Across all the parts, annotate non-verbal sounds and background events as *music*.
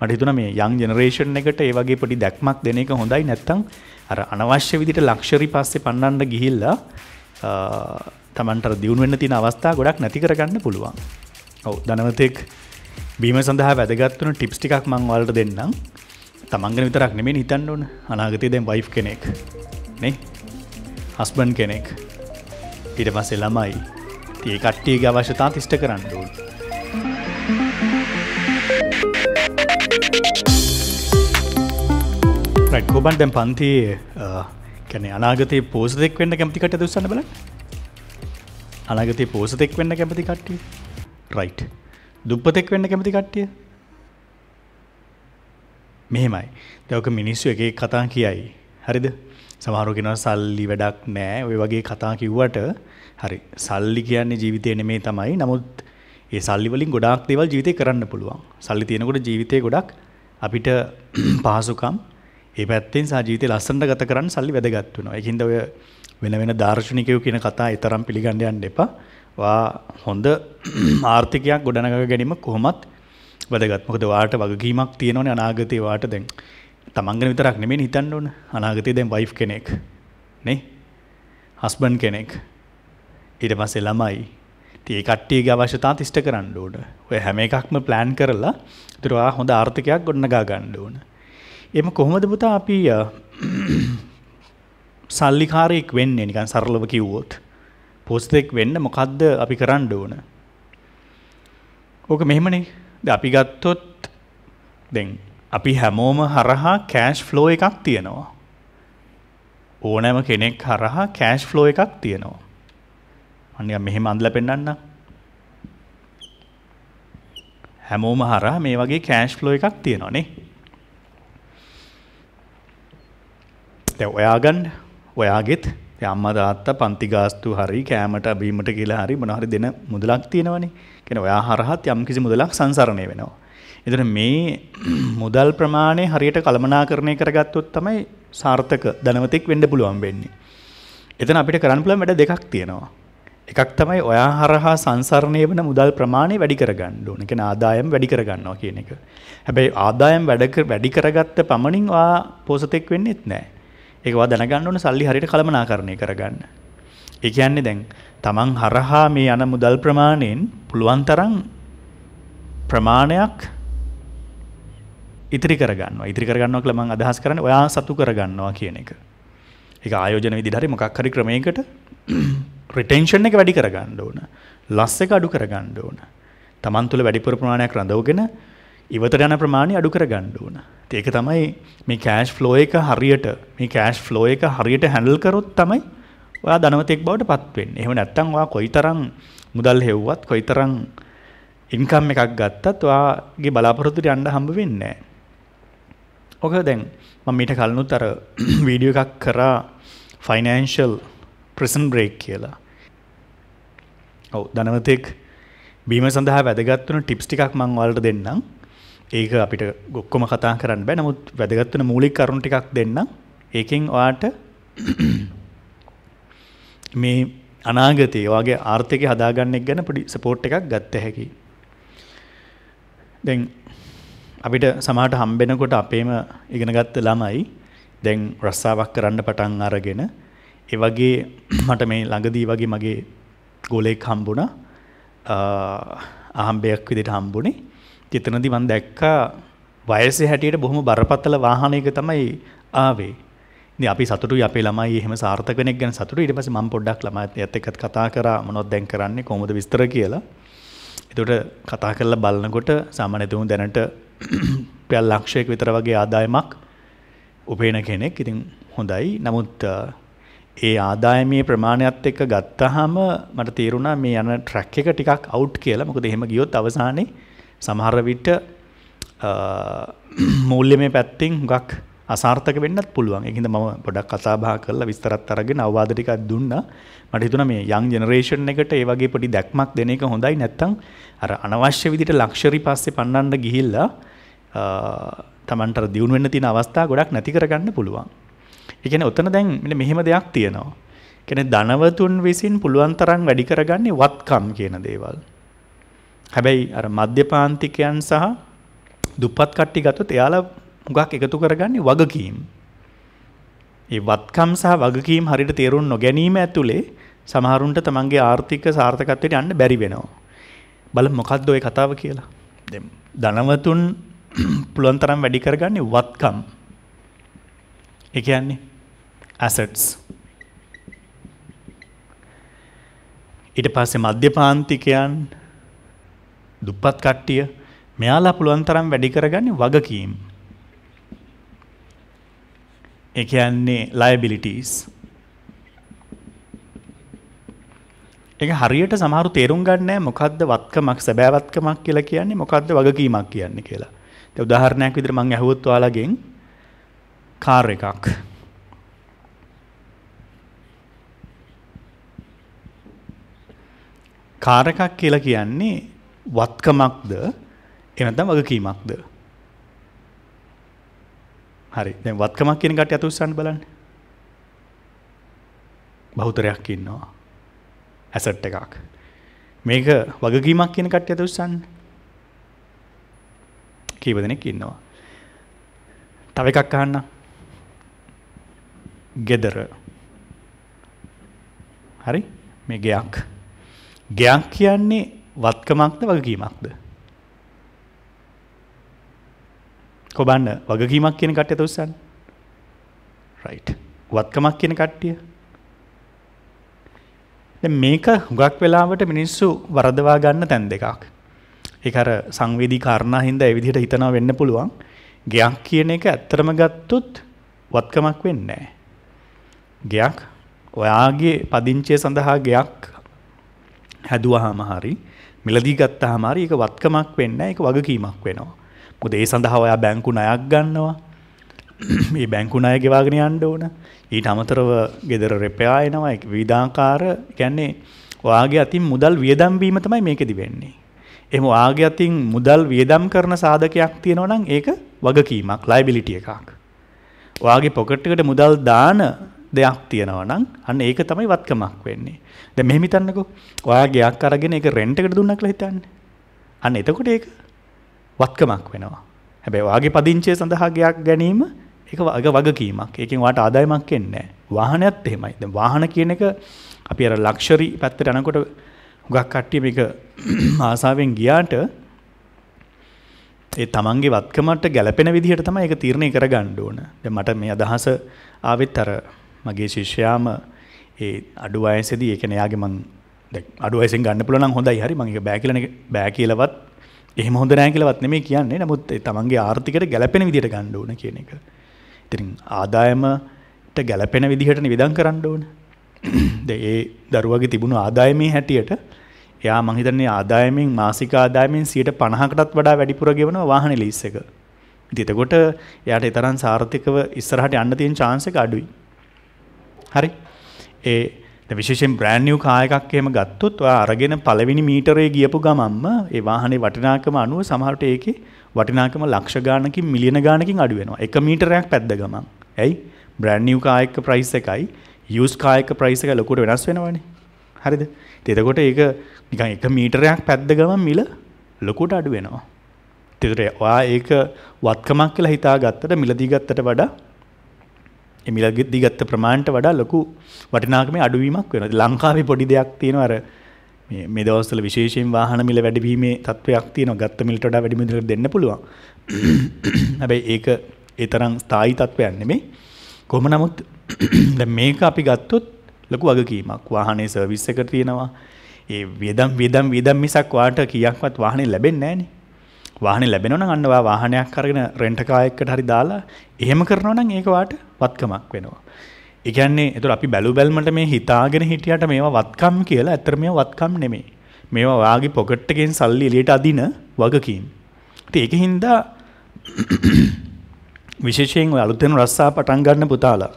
මටහිතුන මේ යං ජනරේෂන් එකට ඒවගේ පොඩි දැක්මක් දෙන එක හොඳයි නැත්තං අර අනවශ්‍ය විදිට ලක්ෂරි පස්සේ පන්නන්ඩ ගිහිල්ලා තමන්ට දියුණුවෙන්න තින අවස්ථා ගොඩක් නැති කරගන්න පුළුවන් ඔවු ධනවතෙක් බීම සඳහා වැදගත්වන ටිප්ස් ටිකක් මංවල්ට දෙන්නම් තමන්ගෙන විතරක් නෙමේ හිතන්න ඕන අනාගතය දැන් වයි් කෙනෙක් නේ හස්බන් කෙනෙක් ඉට පස්සේ ළමයි ඒ කට්ටිය අවශ්‍යතා තිෂ්ට කරන්න ඕන් රැක්කෝබන් දැම් පන්ති කැනෙ අනාගතය පෝස දෙෙක් වෙන්න කැමතිකට දුසන්න බල අනාගතය පෝස දෙෙක් වෙන්න කැමති කට්ටිය රයිට් දුප්පතෙක් වෙන්න කැමති කට්ටිය මෙහෙමයි දැවක මිනිස්සු එක කතා කියයි හරිද සමහරුගෙන සල්ලි වැඩක් නෑ ඔය වගේ කතා කිව්වට හරි සල්ලි කියන්නේ ජීවිතය නෙමේ තමයි නමුත් ඒ සල්ලිවලින් ගොඩක් දෙවල් ජීවිතය කරන්න පුළුවන් සල්ලි තියෙනකොට ජීවිතය ගොඩක් අපිට *clears throat* පහසුකම් ඒ පැත්තෙන් සාජීවිතය ලස්සනට ගත කරන්න සල්ලි වැදගත් වෙනවා. ඒකින්ද ඔය වෙන වෙන දාර්ශනිකයෝ කියන කතා ඊතරම් පිළිගන්න යන්න එපා. වා හොඳ *clears throat* ආර්ථිකයක් ගොඩනගා ගැනීම කොහොමත් වැදගත්. මොකද ඔයාට වගකීමක් තියෙනවනේ අනාගතේ ඔයාට දැන්. තමන් ගැන විතරක් නෙමෙයි හිතන්න ඕන. අනාගතේ දැන් වයිෆ් කෙනෙක් නේ? හස්බන්ඩ් කෙනෙක්. ඊට පස්සේ ළමයි. ඒ කට්ටියගේ අවශ්‍යතා තිෂ්ට කරන්න ඕන. ඔය හැම එකක්ම ප්ලෑන් කරලා ඊට හොඳ ආර්ථිකයක් ගොඩනගා ගන්න ඕන. එම කොහොමද පුතා අපි සල්ලිකාරයෙක් වෙන්න නිකන් සරලව කිව්වොත් පොස්තෙක් වෙන්න මොකක්ද අපි කරන්න ඕන ඕක මෙහෙමනේ ද අපි ගත්තොත් දෙන් අපි හැමෝම හරහා කෑශ් ෆ්ලෝ එකක් තියෙනවා ඕනෑම කෙනෙක් හරහා කෑශ් ෆ්ලෝ එකක් තියෙනවා අනිය මෙහෙම අඳල පෙන්න්න හැමෝම හරහා මේ වගේ කෑශ් ෆ්ලෝ එකක් තියෙනවානේ ප්‍රශ්නයක් ඔයා ගන්න ඔයාගෙත් අම්ම තාත්තා පන්ති ගාස්තු හරි කෑමට බීමට කියලා හරි මොනහරි දෙන මුදලක් තියෙනවනේ. කියන ඔයා හරහත් යම්කිසි මුදලක් සංසරණය වෙනවා. එතන මේ *clears throat* මුදල් ප්‍රමාණය හරියට කළමනාකරණය කරගත්තොත් තමයි සාර්ථක ධනවතෙක් වෙන්න පුළුවන් වෙන්නේ. එතන අපිට කරන්න පුළුවන් වැඩ දෙකක් තියෙනවා. එකක් තමයි ඔයා හරහා සංසරණය වෙන මුදල් ප්‍රමාණය වැඩි කරගන්න ඕන. ඒ කියන්නේ ආදායම් වැඩි කරගන්නවා කියන එක. හැබැයි ආදායම් වැඩ වැඩි කරගත්ත පමණින් ඔයා පොසතෙක් වෙන්නේත් නැහැ. ඒවා දැනගන්න ඕන සල්ලි හරියට කළමනාකරණය කරගන්න. ඒ කියන්නේ දැන් තමන් හරහා මේ යන මුදල් ප්‍රමාණයෙන් පුළුවන් තරම් ප්‍රමාණයක් ඉතිරි කරගන්නවා. ඉතිරි කරගන්නවා කියලා මම අදහස් කරන්නේ ඔයා සතු කරගන්නවා කියන එක. ඒක ආයෝජන විදිහට හරි මොකක් හරි ක්‍රමයකට රිටෙන්ෂන් *clears throat* එක වැඩි කරගන්න ඕන. ලස් එක අඩු කරගන්න ඕන. තමන් තුළ වැඩිපුර ප්‍රමාණයක් රඳවගෙන ඉවතට යන ප්‍රමාණය අඩු කරගන්න ඕන. ඒක තමයි මේ කෑශ් ෆ්ලෝ එක හරියට මේ කෑශ් ෆ්ලෝ එක හරියට හැඳල් කරොත් තමයි ඔයා ධනවතෙක් බවට පත්වෙන් එහම නැත්තම් වා කොයි තරං මුදල් හෙව්වත් කොයි තරං ඉන්කම් එකක් ගත්තත් වාගේ බලාපොරොතුට අන්ඩ හම්බ වෙන්න ඕක දැන් මම මීට කලනුත් අර වීඩියෝ *clears throat* එකක් කරා ෆයිනන්ශල් ප්‍රසන් බ්‍රේක් කියලා ඔව ධනවතෙක් බීම සඳහා වැදගත්වන ටිප්ස් ටිකක් මං වලට දෙන්නම් ඒක අපිට ගොක්කොම කතා කරන්න බෑ නමුත් වැදගත්වන මූලික් කරුණු ටිකක් දෙන්න ඒකෙන් ඔයාට *clears throat* මේ අනාගතය වගේ ආර්ථික හදාගන්නෙක් ගැන පොඩි සපෝට් එකක් ගත්ත හැකි දැන් අපිට සමාට හම්බෙනකොට අපේම ඉගෙනගත්ත ළමයි දැන් රස්සාවක් කරන්න පටන් අරගෙන ඒ වගේ *clears throat* මට මේ ළඟදී වගේ මගේ ගොලෙක් හම්බුණා ආහම්බයක් විදිට හම්බුණේ එතනදි මම දැක්කා වයසේ හැටියට බොහොම බරපතල වාහනයක තමයි ආවේ. ඉතින් අපි සතුටුයි අපේ ළමයි එහෙම සාර්ථක වෙනෙක් ගැන සතුටුයි. ඊට පස්සේ මම පොඩ්ඩක් ළමයිත් එක්ක කතා කරා මොනවද දැන් කරන්නේ කොහොමද විස්තර කියලා. එතකොට කතා කරලා බලනකොට සාමාන්‍ය තුන් දැනට *clears throat* පැල් ලක්ෂයක විතර වගේ ආදායමක් උපේන කෙනෙක්. ඉතින් හොඳයි. නමුත් ඒ ආදායමේ ප්‍රමාණයත් එක්ක ගත්තහම මට තේරුණා මේ යන ට්‍රැක් එක ටිකක් අවුට් කියලා. මොකද එහෙම ගියොත් අවසානයේ සමහර විට මූල්‍ය මේ පැත්තිෙන් ගක් අසාර්ථක වෙන්නත් පුළුවන් එකහිද ම පොඩක් කතාබා කරලා විස්තරත් අරගෙන අවවාදටිකක් දුන්න මට හිතුන මේ යං ජනරේෂන් එකට ඒවගේ පොඩි දැක්මක් දෙන එක හොඳයි නැත්තං අර අනවශ්‍ය විදිට ලක්ෂරි පස්සේ පන්නන්ඩ ගිහිල්ලා තමන්ට දියුණුවන්න තින අවස්ථා ගොඩක් නැතිකරගන්න පුළුවන්. එකන ඔත්තන දැන් මෙහෙම දෙයක් තියෙනවා. කෙන දනවතුන් විසින් පුළුවන්තරන් වැඩිකරගන්නේ වත්කම් කියන දේවල්. හැබැයි අර මධ්‍යපාන්තිකයන් සහ දුප්පත් කට්ටි ගත්තොත් එයාලා හුඟක් එකතු කරගන්නේ වගකීම්. ඒ වත්කම් සහ වගකීම් හරියට තේරුම් නොගැනීම ඇතුලේ සමහරුන්ට තමන්ගේ ආර්ථික සාර්ථකත්වයට යන්න බැරි වෙනවා. බලමු මොකද්ද ওই කතාව කියලා. දැන් ධනවතුන් *clears throat* පුළුවන් තරම් වැඩි කරගන්නේ වත්කම්. ඒ කියන්නේ assets. ඊට පස්සේ මධ්‍යපාන්තිකයන් දුප්පත් කට්ටිය මෙයාලා පුළුවන් තරම් වැඩි කරගන්න වගකීම්. එක යන්නේ ලයිබිලිටස්. එක හරියට සමහරු තේරුම් ගන්නෑ මොකක්ද වත්කමක් සැබෑවත්කමක් කියලා කියන්නේ මොකක්ද වගකීමක් කියන්න කියලා. උදාහරණයක් විදිර මං ඇහුවොත් ඔයාලගෙන් කාර් එකක්. කාරකක් කියලා කියන්නේ වත්කමක්ද එහෙම නැත්නම් වගකීමක්ද? හරි. දැන් වත්කමක් කියන කට්ටිය අත උස්සන්න බලන්න. බහුතරයක් ඉන්නවා. ඇසට් එකක්. මේක වගකීමක් කියන කට්ටිය අත උස්සන්න. කීප දෙනෙක් ඉන්නවා. තව එකක් අහන්න. gedara. හරි? මේ ගයක්. ගයක් කියන්නේ වත්කමක්ද වගකීමක්ද. කොබන්න වගකීමක් කියන කට්ටය තුස්සන් රයිට් වත්කමක් කියන කට්ටිය මේක හුඟක් වෙලාවට මිනිස්සු වරදවා ගන්න තැන් දෙකක් එකර සංවේදී කාරණා හින්ද ඇවිදිට හිතනා වෙන්න පුළුවන් ගයක් කියන එක ඇත්තරම ගත්තුත් වත්කමක් වෙන්නේ ගයක් ඔයාගේ පදිංචය සඳහා ගයක් හැදුවහාම හරි මිලදී ගත්තා හමාරි එක වත්කමක් වෙන්න එක වගකීමක් වෙනවා. මොකද ඒ සඳහා ඔයා බැංකු ණයක් ගන්නවා. මේ බැංකු ණය ගෙවාගෙන යන්න ඕන. ඊට අමතරව ගෙදර රෙපයා එනවා. ඒක විවිධාකාර කියන්නේ ඔයාගේ අතින් මුදල් වියදම් වීම තමයි මේකෙදි වෙන්නේ. එහෙම ඔයාගේ අතින් මුදල් වියදම් කරන සාධකයක් තියෙනවා නම් ඒක වගකීමක්, liability එකක්. ඔයාගේ පොකට් එකට මුදල් දාන දෙයක් තියෙනවා නම් අන්න ඒක තමයි වත්කමක් වෙන්නේ. දැන් මෙහෙම හිතන්නකෝ. ඔයා ගයක් අරගෙන ඒක රෙන්ට් එකට දුන්නා කියලා හිතන්න. අන්න එතකොට ඒක වත්කමක් වෙනවා. හැබැයි ඔයාගේ පදිංචිය සඳහා ගයක් ගැනීම ඒක වගකීමක්. ඒකෙන් ඔයාට ආදායමක් එන්නේ නැහැ. වාහනයත් එහෙමයි. දැන් වාහන කියන එක අපි අර ලක්ෂරි පැත්තට යනකොට හුඟක් කට්ටිය මේක *clears throat* ආසාවෙන් ගියාට ඒ තමන්ගේ වත්කමට ගැලපෙන විදිහට තමයි ඒක තීරණය කරගන්න ඕන. දැන් මට මේ අදහස ආවෙත් අර මගේ ශිෂ්‍යයාම ඒ අඩු අයසදී ඒක නයාගේ මං අඩුවයිසින් ගන්න පුලන හොඳයි හරි මගේ බෑකිලන බෑ කියලවත් එහ හොඳ නෑකිලවත් නෙමේ කියන්නේ නමුත් තමන්ගේ ආර්ථිකට ගැලපෙන විදිට ගණ්ඩෝන කියන එක. ඉතිරින් ආදායමට ගැලපෙන විදිහට නිවිධන් කරන්න ඕන. *coughs* ඒ දරුවගේ තිබුණු ආදායමේ හැටියට එයා මහිතන්නේ ආදායමෙන් මාසික ආදායමෙන් සියට පණහකටත් වඩා වැඩිපුර ගෙවන වාහන ලිස්ස එක. දිතකොට එයට එතරන් සාර්ථකව ඉස්සරහට අන්න තියෙන් චාන්සක අඩුයි. හරි ඒ විශේෂෙන් බ්‍රෑන්්ියු කායකක්කයම ගත්තුත් අරගෙන පලවෙනි මීටරේ ගියපු ගමම්ම ඒ වාහනේ වටිනාකම අනුව සමහට ඒක වටිනාකම ලක්ෂ ගානකින් මිලියන ගානකින් අඩුවෙනවා එක මීටරයක් පැද්ද ගමන් ඇයි බ්‍රෑන්්ියු කායක ප්‍රයිස් එකයි යස් කායක ප්‍රයිස එක ලොකුට වෙනස් වෙනවනේ හරිද තෙතකොට ඒක නිකන් එක මීටරයක් පැද්ද ගමන් මිල ලොකුට අඩුවෙනවා තෙතුරේ වා ඒක වත්කමක් කියලා හිතා ගත්තට මිලදී ගත්තට වඩා එමිලගෙද්දී ගත්ත ප්‍රමාණයට වඩා ලොකු වටිනාකමේ අඩුවීමක් වෙනවා. ලංකාවේ පොඩි දෙයක් තියෙනවා අර මේ මේ දවස්වල විශේෂයෙන් වාහන මිල වැඩිවීමේ තත්ත්වයක් තියෙනවා. ගත්ත මිලට වඩා වැඩි මිලකට දෙන්න පුළුවන්. *clears throat* හැබැයි ඒක ඒ තරම් ස්ථායී තත්ත්වයක් නෙමෙයි. කොහොම නමුත් *clears throat* දැන් මේක අපි ගත්තොත් ලොකු වගකීමක්. වාහනේ සර්විස් එක තියෙනවා. ඒ වියදම් වියදම් වියදම් මිසක් වාට කීයක්වත් වාහනේ ලැබෙන්නේ නැහනේ. වාහනේ ලැබෙනවනම් අන්න ඔයා වාහනයක් අරගෙන රෙන්ට් කායකට හරි දාලා එහෙම කරනවනම් ඒක වාට වත්කමක් වෙනවා. ඒ කියන්නේ ඒතර අපි බැලු බැලමට මේ හිතාගෙන හිටියට මේවා වත්කම් කියලා ඇත්තට මේවා වත්කම් නෙමෙයි. මේවා වාගේ පොකට් එකෙන් සල්ලි එළියට අදින වගකීම්. ඉතින් ඒක හින්දා විශේෂයෙන් ඔය අලුත් වෙන රස්සා පටන් ගන්න පුතාලා.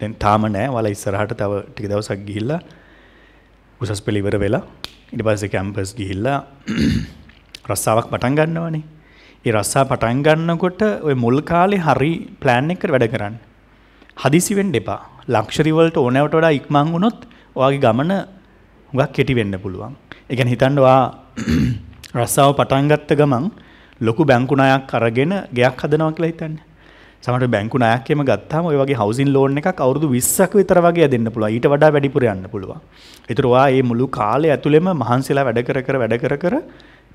දැන් තාම නෑ. වල ඉස්සරහට තව ටික දවසක් ගිහිල්ලා උසස් පෙළ ඉවර වෙලා ඊට පස්සේ කැම්පස් ගිහිල්ලා රස්සාවක් පටන් ගන්නවනේ. ඒ රස්සා පටන් ගන්නකොට ඔය මුල් කාලේ හරි ප්ලෑන් එකට වැඩ කරන්න. හදිසි වෙන්න එපා. ලක්ෂරි වලට ඕනෑවට වඩා ඉක්මන් වුණොත් ඔයාගේ ගමන හුඟක් කෙටි වෙන්න පුළුවන්. ඒ කියන්නේ හිතන්න ඔයා *clears throat* රස්සාව පටන් ගත්ත ගමන් ලොකු බැංකු ණයක් අරගෙන ගෙයක් හදනවා කියලා හිතන්න. සමහර බැංකු ණයක් එම ගත්තාම ඔය වගේ හවුසින් ලෝන් එකක් අවුරුදු 20ක් විතර වගේ දෙන්න පුළුවන්. ඊට වඩා වැඩිපුර යන්න පුළුවන්. ඒතර ඔයා මේ මුළු කාලය ඇතුළෙම මහන්සිලා වැඩ කර කර වැඩ කර කර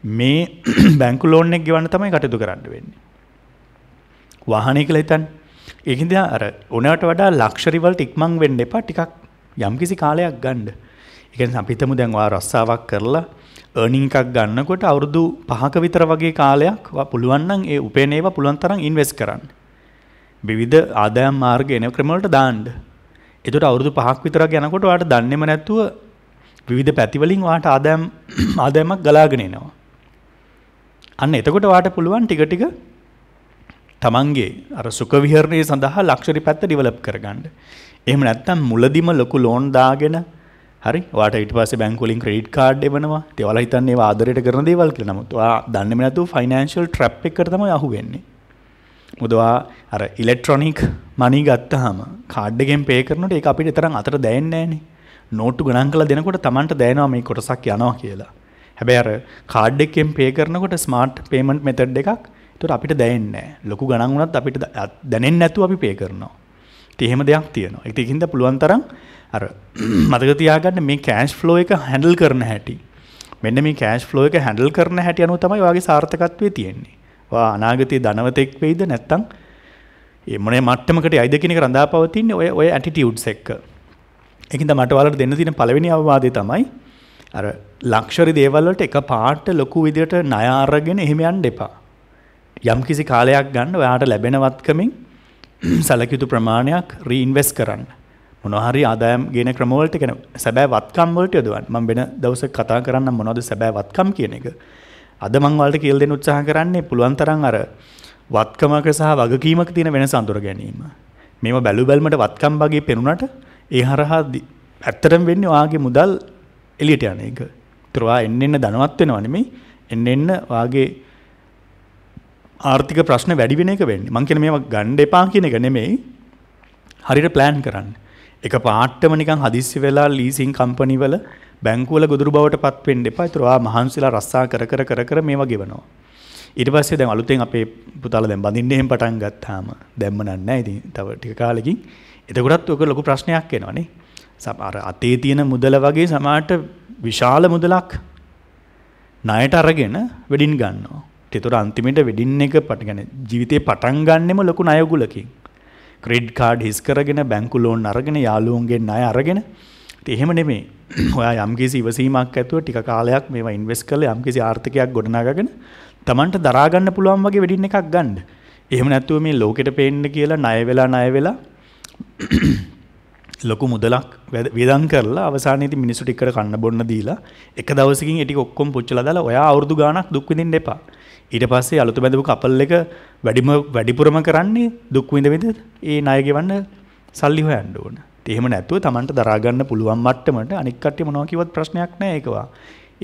මේ *clears throat* බැංකු ලෝන් එක ගෙවන්න තමයි කටයුතු කරන්න වෙන්නේ. වාහනය කියලා හිතන්න. ඒකින්ද අර උනාට වඩා ලක්ෂරි වලට ඉක්මන් වෙන්න එපා ටිකක් යම්කිසි කාලයක් ගන්න. ඒ කියන්නේ අපි හිතමු දැන් ඔයා රස්සාවක් කරලා earning එකක් ගන්නකොට අවුරුදු 5ක විතර වගේ කාලයක් පුළුවන් නම් ඒ උපේන ඒවා පුළුවන් තරම් invest කරන්න. විවිධ ආදායම් මාර්ග එන ක්‍රම වලට දාන්න. එතකොට අවුරුදු 5ක් විතර යනකොට ඔයාට දන්නේම නැතුව විවිධ පැති වලින් ඔයාට ආදායම් *clears throat* ආදායමක් ගලාගෙන එනවා. අන්න එතකොට වාට පුළුවන් ටික ටික තමන්ගේ අර සුඛ විහරණය සඳහා ලක්ෂරි පැත්ත ඩිවලොප් කරගන්න. එහෙම නැත්නම් මුලදිම ලොකු ලෝන් දාගෙන හරි වාට ඊට පස්සේ බැංක් වලින් ක්‍රෙඩිට් කාඩ් එවනවා. ඉතින් ඔයාලා හිතන්නේ ඒවා ආදරයට කරන දේවල් කියලා. නමුත් ඔයා දන්නේම නැතුව ෆයිනෑන්ෂල් ට්‍රැප් එකකට තමයි අහු වෙන්නේ. මොකද ඔයා අර ඉලෙක්ට්‍රොනික මනි ගත්තාම කාඩ් එකෙන් පේ කරනකොට ඒක අපිට තරම් අතට දැනෙන්නේ නැහනේ. නෝට්ටු ගණන් කරලා දෙනකොට Tamanට දැනෙනවා මේ කොටසක් යනවා කියලා. හැබැර කාඩ් එකෙන් පේ කරනකොට ස්මාර්ට් පේමට් මෙතඩ් එකක් තුර අපිට දැන්නේ ලොකු ගණන් වුණත් අපිට දැනෙන් නැතු අපි පේ කරනවා තිහෙම දෙයක් තියෙන එකතිකින්ද පුළුවන් තරම් අර *clears throat* මතක තියාගන්න මේ කෑන්ස් ෆ්ලෝ එක හැඩල් කරන හැටි මෙන්න මේ කෑස් ෆ්ලෝ එක හැඩල් කරන හැට අනු තමයි වගේ සාර්ථකත්වය තියෙන්නේ වා අනාගතය ධනවතෙක් වෙයිද නැත්තං එමන මට්ටමකට අයිද කෙනෙක රඳා පවතින්නේ ඔය ඔය ඇටිටියුඩ් සෙක්ක එකින්ද මටවලට දෙන්න තින පලවෙනි අවවාදය තමයි අර ලක්ෂරි දේවල් වලට එක පාට ලොකු විදියට ණය අරගෙන එහෙම යන්න එපා. යම් කිසි කාලයක් ගන්න ඔයාට ලැබෙනවත්කමින් *clears throat* සැලකියුතු ප්‍රමාණයක් රීඉන්වෙස්ට් කරන්න. මොනහරි ආදායම් ගෙන ක්‍රමවලට කෙන සැබෑ වත්කම්වලට යොදවන් ම වෙන දවස කතා කරන්න මොනොද සැබෑ වත්කම් කියන එක. අද මංවලට කියල් දෙෙන උත්සාහ කරන්නේ පුළුවන්තරන් අර වත්කමක සහ වගකීමක් තියෙන වෙන සඳුර ගැනීම. මෙම බැලු බැල්මට වත්කම් වගේ පෙනුනට ඒ හරහා ඇත්තරම් වෙන්න වාගේ මුදල් එලියට යන එක. ඒතරවා එන්න එන්න ධනවත් වෙනවා නෙමෙයි එන්න එන්න වාගේ ආර්ථික ප්‍රශ්න වැඩි වෙන එක වෙන්නේ. මං කියන්නේ මේවා ගන්න එපා කියන එක නෙමෙයි. හරියට plan කරන්න. එක පාටම නිකන් හදිස්සි වෙලා ලීසින් කම්පැනි වල බැංකුවල ගොදුරු බවට පත් වෙන්න එපා. ඒතරවා මහන්සිලා රස්සා කර කර කර කර මේවා ගෙවනවා. ඊට පස්සේ දැන් අලුතෙන් අපේ පුතාලා දැන් බඳින්න එහෙම පටන් ගත්තාම දැම්ම නන්නේ ඉතින් තව ටික කාලෙකින් එතකොටත් ඔක ලොකු ප්‍රශ්නයක් එනවනේ. සමහර අතේ තියෙන මුදල වගේ සමහරට විශාල මුදලක් ණයට අරගෙන වෙඩින් ගන්නවා. ඒතර අන්තිමට වෙඩින් එක පට يعني ජීවිතේ පටන් ගන්නෙම ලොකු ණයගුලකින්. ක්‍රෙඩිට් කාඩ් හිස් කරගෙන බැංකු ලෝන් අරගෙන යාළුවන්ගෙන් ණය අරගෙන එහෙම නෙමේ *clears throat* ඔයා යම්කිසි ඉවසීමක් ඇතුව ටික කාලයක් මේවා ඉන්වෙස් කරලා යම්කිසි ආර්ථිකයක් ගොඩනගාගෙන Tamanට දරා ගන්න පුළුවන් වගේ වෙඩින් එකක් ගන්න. එහෙම නැත්නම් මේ ලෝකෙට පේන්න කියලා ණය වෙලා ණය වෙලා ලොකු මුදලක් වේදන් කරලා අවසානයේ මිනිස්සු ටිකට කන්න බොන්න දීලා එක දවසකින් ඒ ටික ඔක්කොම පුච්චලා දාලා ඔයා අවුරුදු ගාණක් දුක් විඳින්න එපා. ඊට පස්සේ අලුත බැඳපු කපල් එක වැඩිම වැඩිපුරම කරන්නේ දුක් විඳ විඳ ඒ ණය ගෙවන්න සල්ලි හොයන්න ඕන. ඒත් එහෙම නැතුව Tamanට දරා ගන්න පුළුවන් මට්ටමට අනික් කට්ටිය මොනවා කිව්වත් ප්‍රශ්නයක් නැහැ ඒකවා.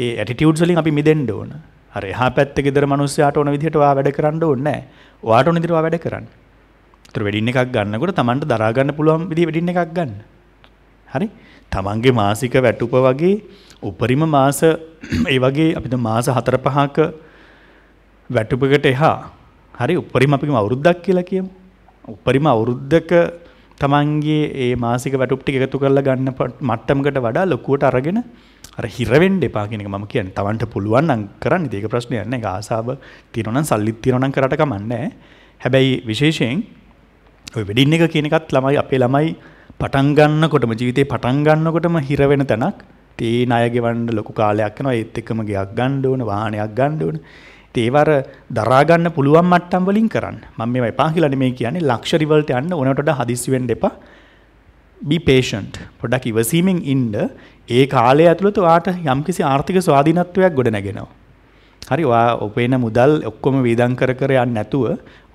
ඒ ඇටිටියුඩ්ස් වලින් අපි මිදෙන්න ඕන. අර එහා පැත්තේ gedara මිනිස්සයාට ඕන විදිහට ඔයා වැඩ කරන්න ඕනේ නැහැ. ඔයාට ඕන විදිහට ඔයා වැඩ කරන්න. තර වැඩින් එකක් ගන්නකොට තමන්ට දරාගන්න පුළුවන් විදි වැඩින් එකක් ගන්න හරි තමන්ගේ මාසික වැටුප වගේ උපරිම මාස *clears throat* ඒ වගේ අපිට මාස හතර පහක වැටුපකට එහා හරි උපරිම අපිම අවුරුද්දක් කියලා කියමු උපරිම අවුරුද්දක තමන්ගේ ඒ මාසික වැටුප්ටි එකතු කරලා ගන්න මට්ටමකට වඩා ලොකුවට අරගෙන අර හිරවෙන්ඩ එපාගෙනක ම කියන තවන්ට පුළුවන් අං කරන්න දේක ප්‍රශ්නයන්න එක ආසාාව තිරනම් සල්ලිත් තිරණම් කරට කමන්න හැබැයි විශේෂයෙන් වෙඩින් එක කියනකත් ළමයි අපේ ළමයි පටන්ගන්නකොටම ජීවිතේ පටන්ගන්නකොටම හිරවෙන තැනක් තේ අයගෙවන්ඩ ලොකු කාලයක් නවා ඒත් එකම ගයක් ගණ්ඩෝන වානයක් ගණ්ඩෝන ඒවර දරාගන්න පුළුවන් මට්ටම් වලින් කරන්න මම මේ එපා කියලන මේ කියන්නේ ලක්ෂරිවල්ට යන්න ඕනට හදිසිවෙන්ඩ එපා බිපේෂන්ට් පොඩක් ඉවසීමෙන් ඉන්ඩ ඒ කාලය ඇතුළතු ආට යම්කිසි ආර්ථික ස්වාධීනත්වයක් ගොඩ නැගෙනවා හරි ඔයා ඔපේන මුදල් ඔක්කොම වීදම් කර කර යන්න නැතුව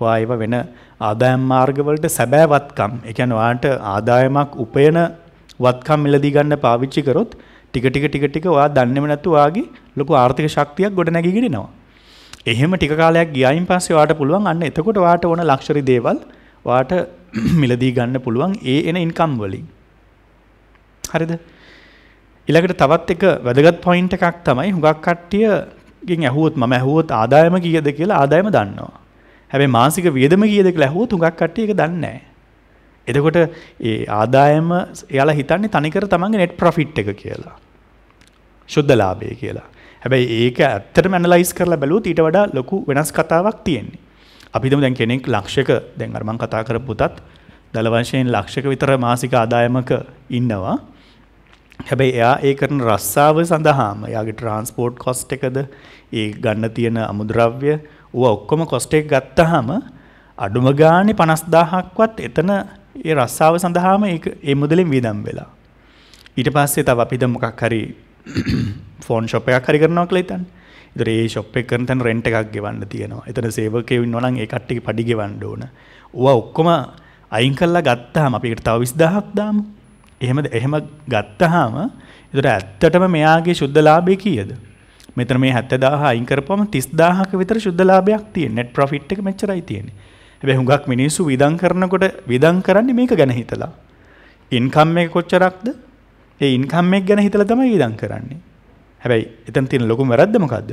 ඔයා ඒව වෙන ආදායම් මාර්ගවලට සැබෑවත්කම් ඒ කියන්නේ ඔයාට ආදායමක් උපයන වත්කම් මිලදී ගන්න පාවිච්චි කරොත් ටික ටික ටික ටික ඔයා දන්නේම නැතුව ඔයාගේ ලොකු ආර්ථික ශක්තියක් ගොඩනැගීගෙන එනවා. එහෙම ටික කාලයක් ගියායින් පස්සේ ඔයාට පුළුවන් අන්න එතකොට ඔයාට ඕන ලක්ෂරි දේවල් ඔයාට *clears throat* මිලදී ගන්න පුළුවන් ඒ එන ඉන්කම් වලින්. හරිද? ඊළඟට තවත් එක වැදගත් පොයින්ට් එකක් තමයි හුඟක් කට්ටිය ගෙන් ඇහුවොත් මම ඇහුවොත් ආදායම කීයද කියලා ආදායම දන්නවා. හැබැයි මාසික වියදම කීයද කියලා ඇහුවොත් හුඟක් කට්ටිය ඒක දන්නේ නැහැ. එතකොට ඒ ආදායම එයාලා හිතන්නේ තනිකර තමන්ගේ net profit එක කියලා. සුද්ධ ලාභය කියලා. හැබැයි ඒක ඇත්තටම ඇනලයිස් කරලා බැලුවොත් ඊට වඩා ලොකු වෙනස් කතාවක් තියෙන්නේ. අපි හිතමු දැන් කෙනෙක් ලක්ෂයක දැන් අර මම කතා කරපු පුතත් දල වශයෙන් ලක්ෂයක විතර මාසික ආදායමක ඉන්නවා. හැබැයි එයා ඒ කරන රස්සාව සඳහාම යාගේ ට්‍රාන්ස්පෝර්ට් කොස්ට් එකද ඒ ගන්න තියෙන අමුද්‍රව්‍ය ඌ ඔක්කොම කොස්ට් එක ගත්තාම අඩුම ගානේ 50000ක්වත් එතන ඒ රස්සාව සඳහාම ඒක ඒ මුදලෙන් වියදම් වෙලා ඊට පස්සේ තව අපිද මොකක් හරි ෆෝන් *coughs* ෂොප් එකක් හරි කරනවා කියලා හිතන්න. ඒතර ඒ ෂොප් එක කරන තැන රෙන්ට් එකක් ගෙවන්න තියෙනවා. එතන සේවකයෝ ඉන්නවා නම් ඒ කට්ටියගේ පඩි ගෙවන්න ඕන. ඌ ඔක්කොම අයින් කරලා ගත්තාම අපි ඒකට තව 20000ක් දාමු. එහෙම එහෙම ගත්තහම එතකොට ඇත්තටම මෙයාගේ ශුද්ධ ලාභය කීයද? මෙතන මේ 70000 අයින් කරපුවම 30000ක විතර ශුද්ධ ලාභයක් තියෙන. net profit එක මෙච්චරයි තියෙන්නේ. හැබැයි හුඟක් මිනිස්සු විදං කරනකොට විදං කරන්නේ මේක ගැන හිතලා. income එක කොච්චරක්ද? ඒ income එක ගැන හිතලා තමයි විදං කරන්නේ. හැබැයි එතන තියෙන ලොකුම වැරද්ද මොකද්ද?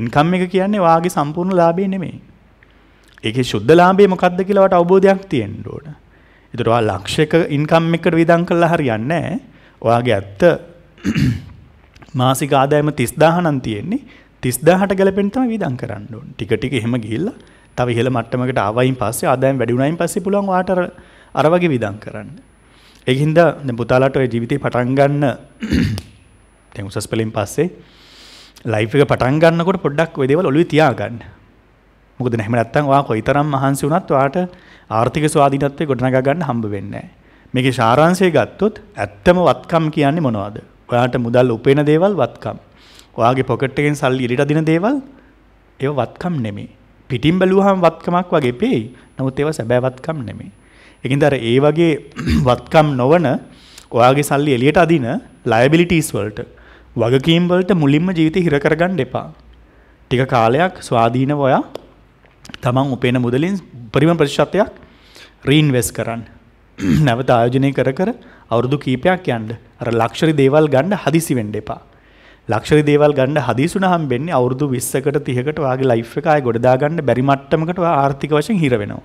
income එක කියන්නේ වාගේ සම්පූර්ණ ලාභය නෙමෙයි. ඒකේ ශුද්ධ ලාභය මොකද්ද කියලා වට අවබෝධයක් තියෙන්න ඕනේ. ඉතුරවා ලක්ෂයක ඉන්කම් එකට විදන් කළා හරියන්නේ නැහැ. ඔයාගේ ඇත්ත *clears throat* මාසික ආදායම 30000 නම් තියෙන්නේ. 30000ට ගැලපෙන්න තමයි විදන් කරන්න ඕනේ. ටික ටික එහෙම ගිහිල්ලා තව ඉහළ මට්ටමකට ආවයින් පස්සේ ආදායම් වැඩි වුණායින් පස්සේ පුළුවන් ඔයාට අර වගේ විදන් කරන්න. ඒකින්ද දැන් පුතාලාට ඔය ජීවිතේ පටන් ගන්න *clears throat* දැන් උසස් පෙළින් පස්සේ ලයිෆ් එක පටන් ගන්නකොට පොඩ්ඩක් ওই දේවල් ඔළුවේ තියාගන්න. මොකද එහෙම නැත්නම් ඔයා කොයිතරම් මහන්සි වුණත් ඔයාට ආර්ථික ස්වාධීනත්වය ගොඩනගා ගන්න හම්බ වෙන්නේ නැහැ. මේකේ සාරාංශය ගත්තොත් ඇත්තම වත්කම් කියන්නේ මොනවද? ඔයාට මුදල් උපයන දේවල් වත්කම්. ඔයාගේ පොකට් එකෙන් සල්ලි එළියට අදින දේවල් ඒව වත්කම් නෙමෙයි. පිටින් බැලුවහම වත්කමක් වගේ පේයි. නමුත් ඒව සැබෑ වත්කම් නෙමෙයි. ඒකින්ද අර ඒ වගේ *clears throat* වත්කම් නොවන ඔයාගේ සල්ලි එළියට අදින liabilities වලට වගකීම් වලට මුලින්ම ජීවිතේ හිර කරගන්න එපා. ටික කාලයක් ස්වාධීනව ඔයා තමන් උපේන මුදලින් පරිම ප්‍රතිශතයක් රීන් වෙස් කරන්න. *clears throat* නැවත ආයෝජනය කර කර අවුරුදු කීපයක් යන්ඩ අර ලක්ෂරි දේවල් ගණ්ඩ හදිසි වෙන්ඩ එපා. ලක්ෂරි දේවල් ගණ්ඩ හදිසුනහම් වෙන්නේ අවුරුදු විස්සකට තිහකට වගේ ලයි් එකයි ගොඩදාගන්න බැරිමට්ටමකට ආර්ථික වශයෙන් හිරවෙනවා.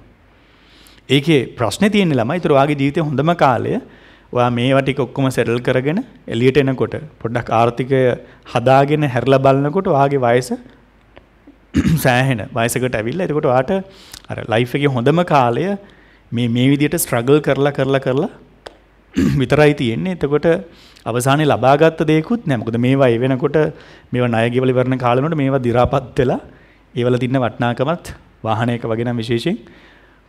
ඒකේ ප්‍රශ්න තියෙන ළමයි තුරවාගේ ජීවිතය හොඳම කාලය ඔයා මේ වටික ඔක්කොම සැරල් කරගෙන එලියට එනකොට පොඩ්ඩක් ආර්ථිකය හදාගෙන හැරල බලන්නකොට වගේ වයස *clears throat* සෑහෙන වයසකට ඇවිල්ල එතකොට වාට අර ලයිෆ් එක හොඳම කාලය මේ මේ විදියට ස්ට්‍රගල් කරලා කරලා කරලා *clears throat* විතරයි තියෙන්නේ එතකොට අවසානයේ ලබාගත්ත දෙයකුත් නෑ මොකද මේවා ඒ වෙනකොට මේවා ණය ගෙවල ඉවරන කාලෙනොට මේවා දි รา පත් වෙලා ඒවල තින්න වටිනාකමත් වාහනයක වගේ නම් විශේෂයෙන්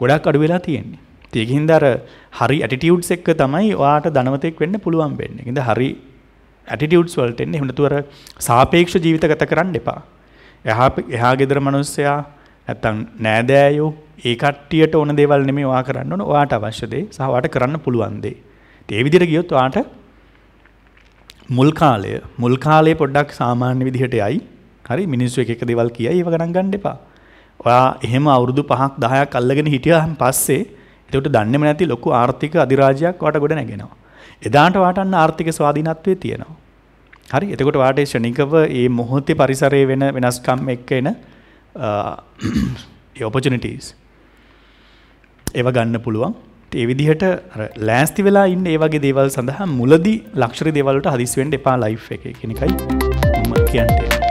ගොඩක් අඩු වෙලා තියෙන්නේ. ඒකින් දර හරි ඇටිටියුඩ්ස් එක්ක තමයි ඔයාට ධනවතෙක් වෙන්න පුළුවන් වෙන්නේ. ඒකින්ද හරි ඇටිටියුඩ්ස් වලට එන්න එහෙම නැතුව අර සාපේක්ෂ ජීවිත ගත කරන්න එපා. එහා එහා ගෙදර මිනිස්සයා නැත්තම් නෑදෑයෝ ඒ කට්ටියට ඕන දේවල් නෙමෙයි ඔයා කරන්න ඕන. ඔයාට අවශ්‍ය දේ සහ ඔයාට කරන්න පුළුවන් දේ. ඒ විදිහට ගියොත් ඔයාට මුල් කාලය මුල් කාලේ පොඩ්ඩක් සාමාන්‍ය විදිහට යයි. හරි මිනිස්සු එක එක දේවල් කියයි ඒව ගණන් ගන්න එපා. ඔයා එහෙම අවුරුදු 5ක් 10ක් අල්ලගෙන හිටියාන් පස්සේ එතකොට දන්නේම නැති ලොකු ආර්ථික අධිරාජයක් ඔයාට ගොඩ නැගෙනවා. එදාට ඔයාට අන්න ආර්ථික ස්වාධීනත්වයේ තියෙනවා. හරි එතකොට වාට ෂණිකව ඒ මොහොතේ පරිසරය වෙන වෙනස්කම් එක්ක එන ඔපචනිටස් ඒව ගන්න පුළුවන් ඒ විදිහට ලෑස්ති වෙලා ඉන්න ඒ වගේ දේවල් සඳහා මුලදි ලක්ෂර දෙවලට හදිස්වෙන්ට එපා ලයි් එක කෙනෙකයි මම කියන්ටේ.